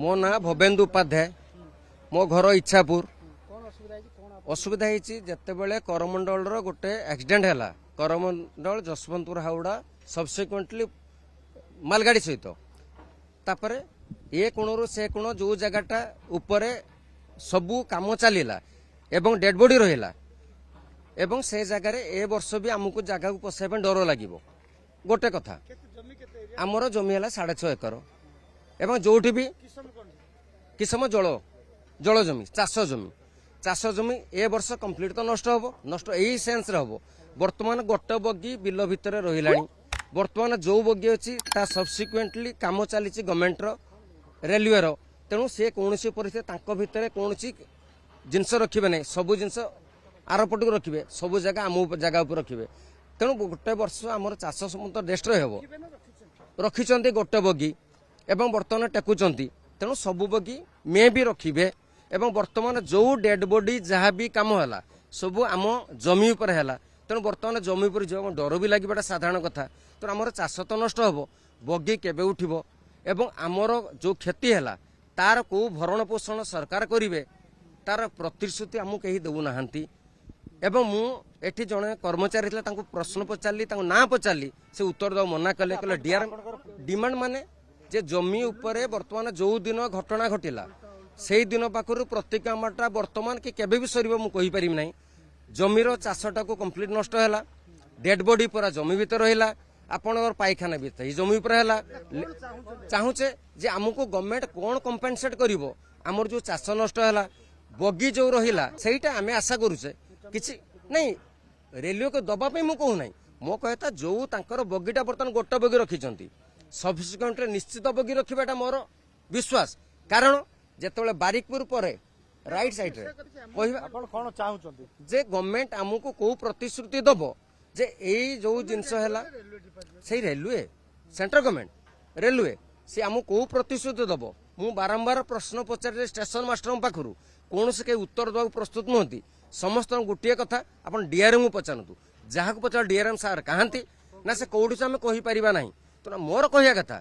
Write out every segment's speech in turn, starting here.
ମୋ ନାଁ ଭବେନ୍ଦୁ ଉପାଧ୍ୟାୟ ମୋ ଘର ଇଚ୍ଛାପୁର ଅସୁବିଧା ହେଇଛି ଯେତେବେଳେ କରମଣ୍ଡଳର ଗୋଟେ ଆକ୍ସିଡେଣ୍ଟ ହେଲା କରମଣ୍ଡଳ ଯଶବନ୍ତପୁର ହାଉଡ଼ା ସବସିକ୍ୱେଣ୍ଟଲି ମାଲଗାଡ଼ି ସହିତ ତାପରେ ଏ କୋଣରୁ ସେ କୋଣ ଯେଉଁ ଜାଗାଟା ଉପରେ ସବୁ କାମ ଚାଲିଲା ଏବଂ ଡେଡ୍ ବଡି ରହିଲା ଏବଂ ସେ ଜାଗାରେ ଏ ବର୍ଷ ବି ଆମକୁ ଜାଗାକୁ ପଶାଇବା ପାଇଁ ଡର ଲାଗିବ ଗୋଟେ କଥା ଆମର ଜମି ହେଲା ସାଢ଼େ ଛଅ ଏକର ଏବଂ ଯେଉଁଠି ବି କିସମ ଜଳ ଜଳ ଜମି ଚାଷ ଜମି ଚାଷ ଜମି ଏ ବର୍ଷ କମ୍ପ୍ଲିଟ୍ ତ ନଷ୍ଟ ହେବ ନଷ୍ଟ ଏଇ ସେନ୍ସରେ ହେବ ବର୍ତ୍ତମାନ ଗୋଟେ ବଗି ବିଲ ଭିତରେ ରହିଲାଣି ବର୍ତ୍ତମାନ ଯେଉଁ ବଗି ଅଛି ତା ସବସିକୁଏଣ୍ଟଲି କାମ ଚାଲିଛି ଗଭର୍ଣ୍ଣମେଣ୍ଟର ରେଲୱେର ତେଣୁ ସେ କୌଣସି ପରିସ୍ଥିତି ତାଙ୍କ ଭିତରେ କୌଣସି ଜିନିଷ ରଖିବେ ନାହିଁ ସବୁ ଜିନିଷ ଆରପଟକୁ ରଖିବେ ସବୁ ଜାଗା ଆମ ଜାଗା ଉପରେ ରଖିବେ ତେଣୁ ଗୋଟେ ବର୍ଷ ଆମର ଚାଷ ସମସ୍ତ ଡେଷ୍ଟ୍ରୟ ହେବ ରଖିଛନ୍ତି ଗୋଟେ ବଗି ଏବଂ ବର୍ତ୍ତମାନ ଟେକୁଛନ୍ତି ତେଣୁ ସବୁ ବଗି ମେ ବି ରଖିବେ ଏବଂ ବର୍ତ୍ତମାନ ଯେଉଁ ଡେଡ୍ ବଡି ଯାହା ବି କାମ ହେଲା ସବୁ ଆମ ଜମି ଉପରେ ହେଲା ତେଣୁ ବର୍ତ୍ତମାନ ଜମି ଉପରେ ଯେଉଁ ଡର ବି ଲାଗିବାଟା ସାଧାରଣ କଥା ତେଣୁ ଆମର ଚାଷ ତ ନଷ୍ଟ ହେବ ବଗି କେବେ ଉଠିବ ଏବଂ ଆମର ଯେଉଁ କ୍ଷତି ହେଲା ତାର କେଉଁ ଭରଣ ପୋଷଣ ସରକାର କରିବେ ତାର ପ୍ରତିଶ୍ରୁତି ଆମକୁ କେହି ଦେଉନାହାନ୍ତି ଏବଂ ମୁଁ ଏଠି ଜଣେ କର୍ମଚାରୀ ଥିଲେ ତାଙ୍କୁ ପ୍ରଶ୍ନ ପଚାରିଲି ତାଙ୍କୁ ନାଁ ପଚାରିଲି ସେ ଉତ୍ତର ଦେବାକୁ ମନା କଲେ କହିଲେ ଡିଆର୍ ଡିମାଣ୍ଡ ମାନେ যে জমি উপরে বর্তমান ଯେଉଁ ଦିନ ଘଟଣା ଘଟିଲା ସେଇ ଦିନ ପାଖରୁ ପ୍ରତି କାମଟା ବର୍ତ୍ତମାନ କି କେବେ ବି ସରିବ ମୁଁ କହିପାରିବି ନାହିଁ ଜମିର ଚାଷଟାକୁ କମ୍ପ୍ଲିଟ୍ ନଷ୍ଟ ହେଲା ଡେଡ୍ ବଡି ପୁରା ଜମି ଭିତରେ ରହିଲା ଆପଣଙ୍କର ପାଇଖାନା ବି ଏଇ ଜମି ଉପରେ ହେଲା ଚାହୁଁଛେ ଯେ ଆମକୁ ଗଭର୍ଣ୍ଣମେଣ୍ଟ କ'ଣ କମ୍ପେନସେଟ୍ କରିବ ଆମର ଯେଉଁ ଚାଷ ନଷ୍ଟ ହେଲା ବଗି ଯେଉଁ ରହିଲା ସେଇଟା ଆମେ ଆଶା କରୁଛେ କିଛି ନାଇଁ ରେଲୱେକୁ ଦେବା ପାଇଁ ମୁଁ କହୁନାହିଁ ମୋ କହିବା ଯେଉଁ ତାଙ୍କର ବଗିଟା ବର୍ତ୍ତମାନ ଗୋଟା ବଗି ରଖିଛନ୍ତି ସଫିସିଏଣ୍ଟରେ ନିଶ୍ଚିତ ବଗି ରଖିବାଟା ମୋର ବିଶ୍ୱାସ କାରଣ ଯେତେବେଳେ ବାରିକପୁର ପରେ ରାଇଟ୍ ସାଇଡ୍ରେ କହିବା କଣ ଚାହୁଁଛନ୍ତି ଯେ ଗଭର୍ଣ୍ଣମେଣ୍ଟ ଆମକୁ କୋଉ ପ୍ରତିଶ୍ରୁତି ଦବ ଯେ ଏଇ ଯୋଉ ଜିନିଷ ହେଲା ସେଇ ରେଲୱେ ସେଣ୍ଟ୍ରାଲ ଗଭର୍ଣ୍ଣମେଣ୍ଟ ରେଲୱେ ସେ ଆମକୁ କୋଉ ପ୍ରତିଶ୍ରୁତି ଦବ ମୁଁ ବାରମ୍ବାର ପ୍ରଶ୍ନ ପଚାରିଲି ଷ୍ଟେସନ ମାଷ୍ଟରଙ୍କ ପାଖରୁ କୌଣସି କେହି ଉତ୍ତର ଦେବାକୁ ପ୍ରସ୍ତୁତ ନୁହନ୍ତି ସମସ୍ତଙ୍କୁ ଗୋଟିଏ କଥା ଆପଣ ଡିଆରଏମ୍ଙ୍କୁ ପଚାରନ୍ତୁ ଯାହାକୁ ପଚାରିବ ଡିଆରଏମ୍ ସାର୍ କାହାନ୍ତି ନା ସେ କୋଉଠି ଆମେ କହିପାରିବା ନାହିଁ ତେଣୁ ମୋର କହିବା କଥା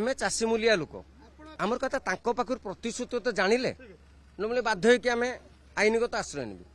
ଆମେ ଚାଷୀମୂଲିଆ ଲୋକ ଆମର କଥା ତାଙ୍କ ପାଖରୁ ପ୍ରତିଶ୍ରୁତି ତ ଜାଣିଲେ ନହେଲେ ବାଧ୍ୟ ହେଇକି ଆମେ ଆଇନଗତ ଆଶ୍ରୟ ନେବି